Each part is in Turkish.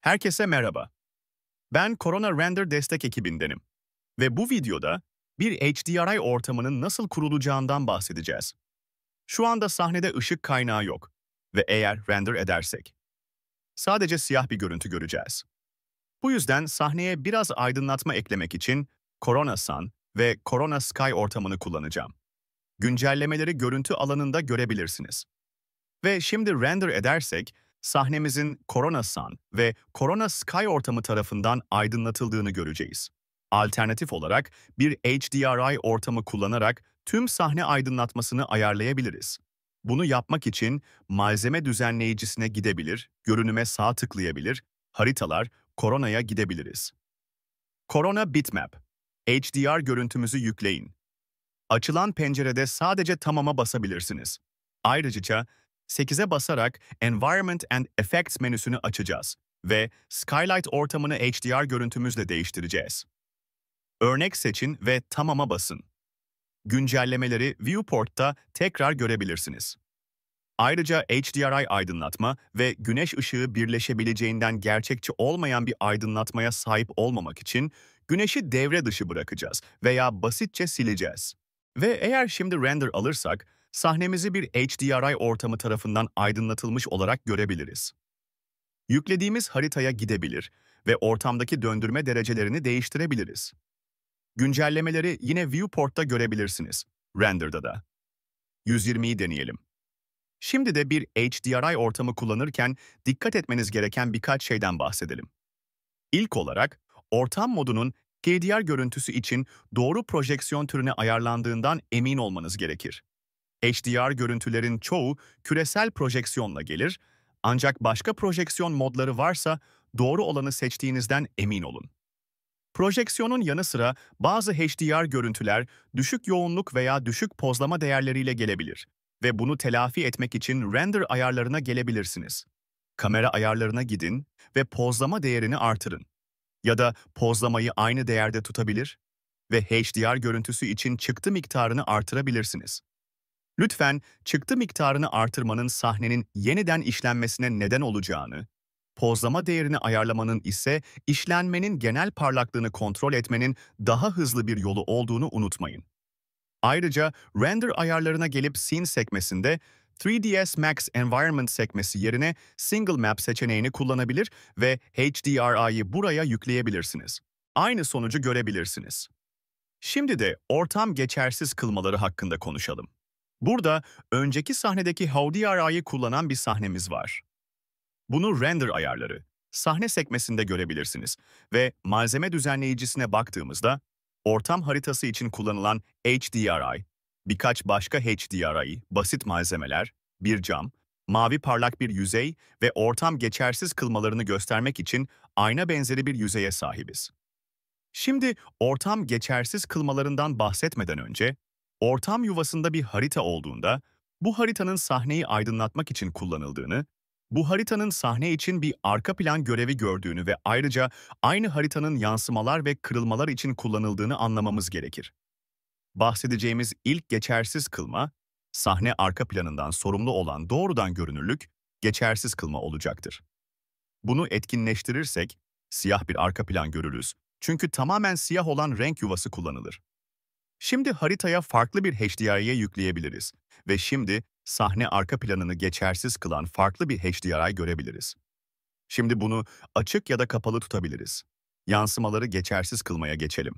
Herkese merhaba. Ben Corona Render destek ekibindenim ve bu videoda bir HDRI ortamının nasıl kurulacağından bahsedeceğiz. Şu anda sahnede ışık kaynağı yok ve eğer render edersek sadece siyah bir görüntü göreceğiz. Bu yüzden sahneye biraz aydınlatma eklemek için Corona Sun ve Corona Sky ortamını kullanacağım. Güncellemeleri görüntü alanında görebilirsiniz. Ve şimdi render edersek sahnemizin Corona Sun ve Corona Sky ortamı tarafından aydınlatıldığını göreceğiz. Alternatif olarak bir HDRI ortamı kullanarak tüm sahne aydınlatmasını ayarlayabiliriz. Bunu yapmak için malzeme düzenleyicisine gidebilir, görünüme sağ tıklayabilir, haritalar, Corona'ya gidebiliriz. Corona Bitmap HDR görüntümüzü yükleyin. Açılan pencerede sadece tamama basabilirsiniz. Ayrıca 8'e basarak Environment and Effects menüsünü açacağız ve Skylight ortamını HDR görüntümüzle değiştireceğiz. Örnek seçin ve Tamam'a basın. Güncellemeleri Viewport'ta tekrar görebilirsiniz. Ayrıca HDRI aydınlatma ve güneş ışığı birleşebileceğinden gerçekçi olmayan bir aydınlatmaya sahip olmamak için güneşi devre dışı bırakacağız veya basitçe sileceğiz. Ve eğer şimdi render alırsak, sahnemizi bir HDRI ortamı tarafından aydınlatılmış olarak görebiliriz. Yüklediğimiz haritaya gidebilir ve ortamdaki döndürme derecelerini değiştirebiliriz. Güncellemeleri yine Viewport'ta görebilirsiniz, Render'da da. 120'yi deneyelim. Şimdi de bir HDRI ortamı kullanırken dikkat etmeniz gereken birkaç şeyden bahsedelim. İlk olarak, ortam modunun HDR görüntüsü için doğru projeksiyon türüne ayarlandığından emin olmanız gerekir. HDR görüntülerin çoğu küresel projeksiyonla gelir, ancak başka projeksiyon modları varsa doğru olanı seçtiğinizden emin olun. Projeksiyonun yanı sıra bazı HDR görüntüler düşük yoğunluk veya düşük pozlama değerleriyle gelebilir ve bunu telafi etmek için render ayarlarına gelebilirsiniz. Kamera ayarlarına gidin ve pozlama değerini artırın. Ya da pozlamayı aynı değerde tutabilir ve HDR görüntüsü için çıktı miktarını artırabilirsiniz. Lütfen çıktı miktarını artırmanın sahnenin yeniden işlenmesine neden olacağını, pozlama değerini ayarlamanın ise işlenmenin genel parlaklığını kontrol etmenin daha hızlı bir yolu olduğunu unutmayın. Ayrıca render ayarlarına gelip scene sekmesinde 3ds Max Environment sekmesi yerine Single Map seçeneğini kullanabilir ve HDRI'yi buraya yükleyebilirsiniz. Aynı sonucu görebilirsiniz. Şimdi de ortam geçersiz kılmaları hakkında konuşalım. Burada önceki sahnedeki HDRI'yi kullanan bir sahnemiz var. Bunu render ayarları, sahne sekmesinde görebilirsiniz ve malzeme düzenleyicisine baktığımızda ortam haritası için kullanılan HDRI, birkaç başka HDRI, basit malzemeler, bir cam, mavi parlak bir yüzey ve ortam geçersiz kılmalarını göstermek için ayna benzeri bir yüzeye sahibiz. Şimdi ortam geçersiz kılmalarından bahsetmeden önce ortam yuvasında bir harita olduğunda bu haritanın sahneyi aydınlatmak için kullanıldığını, bu haritanın sahne için bir arka plan görevi gördüğünü ve ayrıca aynı haritanın yansımalar ve kırılmalar için kullanıldığını anlamamız gerekir. Bahsedeceğimiz ilk geçersiz kılma, sahne arka planından sorumlu olan doğrudan görünürlük, geçersiz kılma olacaktır. Bunu etkinleştirirsek, siyah bir arka plan görürüz. Çünkü tamamen siyah olan renk yuvası kullanılır. Şimdi haritaya farklı bir HDRI'ye yükleyebiliriz ve şimdi sahne arka planını geçersiz kılan farklı bir HDRI görebiliriz. Şimdi bunu açık ya da kapalı tutabiliriz. Yansımaları geçersiz kılmaya geçelim.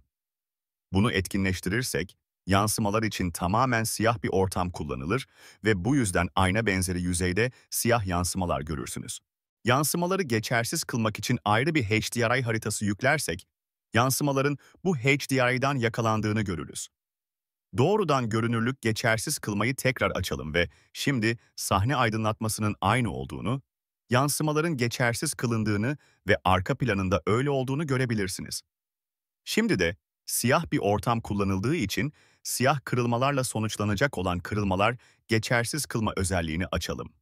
Bunu etkinleştirirsek, yansımalar için tamamen siyah bir ortam kullanılır ve bu yüzden ayna benzeri yüzeyde siyah yansımalar görürsünüz. Yansımaları geçersiz kılmak için ayrı bir HDRI haritası yüklersek, yansımaların bu HDR'dan yakalandığını görürüz. Doğrudan görünürlük geçersiz kılmayı tekrar açalım ve şimdi sahne aydınlatmasının aynı olduğunu, yansımaların geçersiz kılındığını ve arka planında öyle olduğunu görebilirsiniz. Şimdi de siyah bir ortam kullanıldığı için siyah kırılmalarla sonuçlanacak olan kırılmalar geçersiz kılma özelliğini açalım.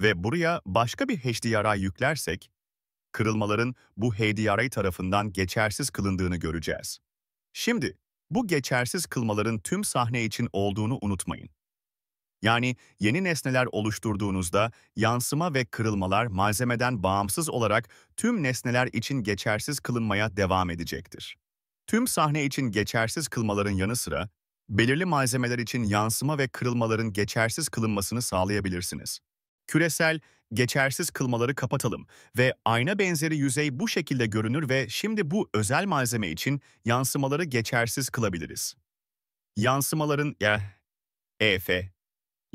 Ve buraya başka bir HDRI yüklersek, kırılmaların bu HDRA tarafından geçersiz kılındığını göreceğiz. Şimdi, bu geçersiz kılmaların tüm sahne için olduğunu unutmayın. Yani yeni nesneler oluşturduğunuzda yansıma ve kırılmalar malzemeden bağımsız olarak tüm nesneler için geçersiz kılınmaya devam edecektir. Tüm sahne için geçersiz kılmaların yanı sıra, belirli malzemeler için yansıma ve kırılmaların geçersiz kılınmasını sağlayabilirsiniz. Küresel geçersiz kılmaları kapatalım ve ayna benzeri yüzey bu şekilde görünür ve şimdi bu özel malzeme için yansımaları geçersiz kılabiliriz. Yansımaların ya EF,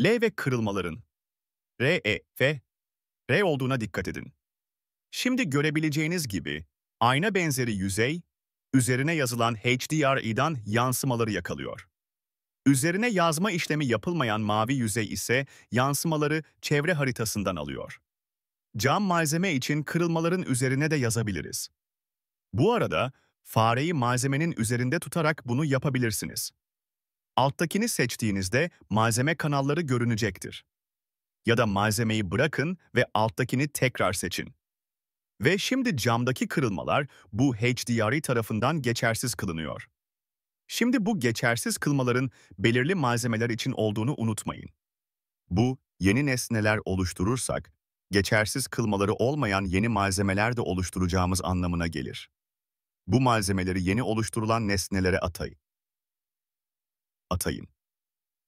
L ve kırılmaların REF, R olduğuna dikkat edin. Şimdi görebileceğiniz gibi ayna benzeri yüzey üzerine yazılan HDRI'dan yansımaları yakalıyor. Üzerine yazma işlemi yapılmayan mavi yüzey ise yansımaları çevre haritasından alıyor. Cam malzeme için kırılmaların üzerine de yazabiliriz. Bu arada fareyi malzemenin üzerinde tutarak bunu yapabilirsiniz. Alttakini seçtiğinizde malzeme kanalları görünecektir. Ya da malzemeyi bırakın ve alttakini tekrar seçin. Ve şimdi camdaki kırılmalar bu HDRI tarafından geçersiz kılınıyor. Şimdi bu geçersiz kılmaların belirli malzemeler için olduğunu unutmayın. Bu, yeni nesneler oluşturursak, geçersiz kılmaları olmayan yeni malzemeler de oluşturacağımız anlamına gelir. Bu malzemeleri yeni oluşturulan nesnelere atayın. Atayın.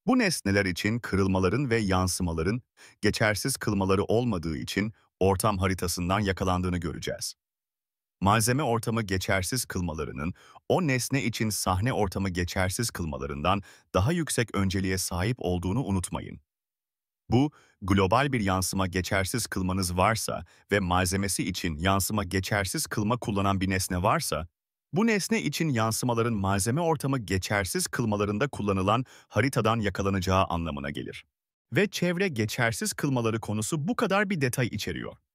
Bu nesneler için kırılmaların ve yansımaların geçersiz kılmaları olmadığı için ortam haritasından yakalandığını göreceğiz malzeme ortamı geçersiz kılmalarının, o nesne için sahne ortamı geçersiz kılmalarından daha yüksek önceliğe sahip olduğunu unutmayın. Bu, global bir yansıma geçersiz kılmanız varsa ve malzemesi için yansıma geçersiz kılma kullanan bir nesne varsa, bu nesne için yansımaların malzeme ortamı geçersiz kılmalarında kullanılan haritadan yakalanacağı anlamına gelir. Ve çevre geçersiz kılmaları konusu bu kadar bir detay içeriyor.